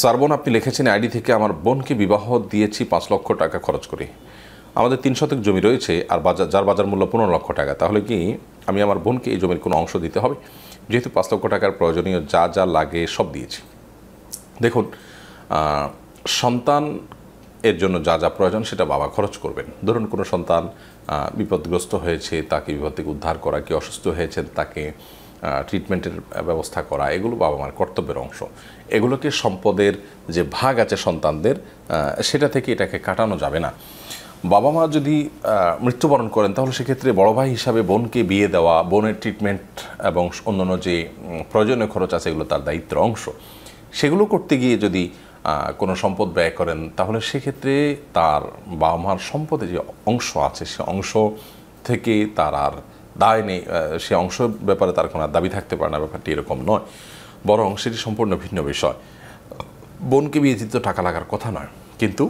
সারবন আপনি লিখেছেন আইডি থেকে আমার বোনকে বিবাহ দিয়েছি পাঁচ লক্ষ টাকা খরচ করে আমাদের তিন শতক জমি রয়েছে আর বাজার যার বাজার মূল্য পনেরো লক্ষ টাকা তাহলে কি আমি আমার বোনকে এই জমির কোনো অংশ দিতে হবে যেহেতু পাঁচ লক্ষ টাকার প্রয়োজনীয় যা যা লাগে সব দিয়েছি দেখুন সন্তান এর জন্য যা যা প্রয়োজন সেটা বাবা খরচ করবেন ধরুন কোনো সন্তান বিপদগ্রস্ত হয়েছে তাকে বিপদ থেকে উদ্ধার করা কি অসুস্থ হয়েছেন তাকে ট্রিটমেন্টের ব্যবস্থা করা এগুলো বাবা মার কর্তব্যের অংশ এগুলোকে সম্পদের যে ভাগ আছে সন্তানদের সেটা থেকে এটাকে কাটানো যাবে না বাবা মা যদি মৃত্যুবরণ করেন তাহলে সেক্ষেত্রে বড় ভাই হিসাবে বোনকে বিয়ে দেওয়া বোনের ট্রিটমেন্ট এবং অন্যান্য যে প্রয়োজনীয় খরচ আছে এগুলো তার দায়িত্বের অংশ সেগুলো করতে গিয়ে যদি কোনো সম্পদ ব্যয় করেন তাহলে সেক্ষেত্রে তার বাবা মার সম্পদে যে অংশ আছে সে অংশ থেকে তার আর দায় নেই সে অংশ ব্যাপারে তার কোনো দাবি থাকতে পারে না ব্যাপারটি এরকম নয় বরং সেটি সম্পূর্ণ ভিন্ন বিষয় বোনকে বিয়ে দিতে টাকা লাগার কথা নয় কিন্তু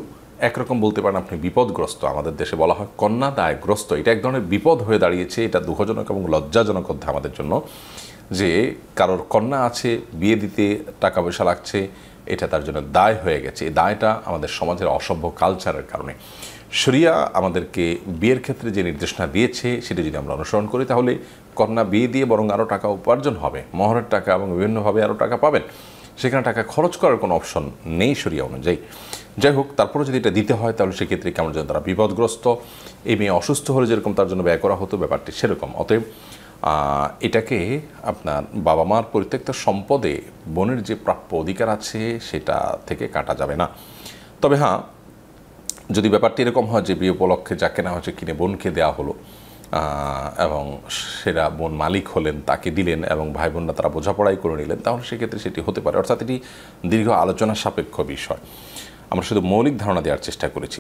একরকম বলতে পারেন আপনি বিপদগ্রস্ত আমাদের দেশে বলা হয় কন্যা দায়গ্রস্ত এটা এক ধরনের বিপদ হয়ে দাঁড়িয়েছে এটা দুঃখজনক এবং লজ্জাজনক অধ্যায় আমাদের জন্য যে কারোর কন্যা আছে বিয়ে দিতে টাকা পয়সা লাগছে এটা তার জন্য দায় হয়ে গেছে এই দায়টা আমাদের সমাজের অসভ্য কালচারের কারণে শরিয়া আমাদেরকে বিয়ের ক্ষেত্রে যে নির্দেশনা দিয়েছে সেটা যদি আমরা অনুসরণ করি তাহলে কন্যা বিয়ে দিয়ে বরং আরও টাকা উপার্জন হবে মহরের টাকা এবং বিভিন্নভাবে আরও টাকা পাবেন সেখানে টাকা খরচ করার কোনো অপশন নেই শরিয়া অনুযায়ী যাই হোক তারপরে যদি এটা দিতে হয় তাহলে সেক্ষেত্রে কেমন যেন তারা বিপদগ্রস্ত এই মেয়ে অসুস্থ হলে যেরকম তার জন্য ব্যয় করা হতো ব্যাপারটি সেরকম অতএব এটাকে আপনার বাবা মার পরিত্যক্ত সম্পদে বোনের যে প্রাপ্য অধিকার আছে সেটা থেকে কাটা যাবে না তবে হ্যাঁ যদি ব্যাপারটি এরকম হয় যে বিয়ে উপলক্ষে যা কেনা হচ্ছে কিনে বোনকে দেওয়া হলো এবং সেরা বোন মালিক হলেন তাকে দিলেন এবং ভাই বোনরা তারা বোঝাপড়াই করে নিলেন তাহলে সেক্ষেত্রে সেটি হতে পারে অর্থাৎ এটি দীর্ঘ আলোচনা সাপেক্ষ বিষয় আমরা শুধু মৌলিক ধারণা দেওয়ার চেষ্টা করেছি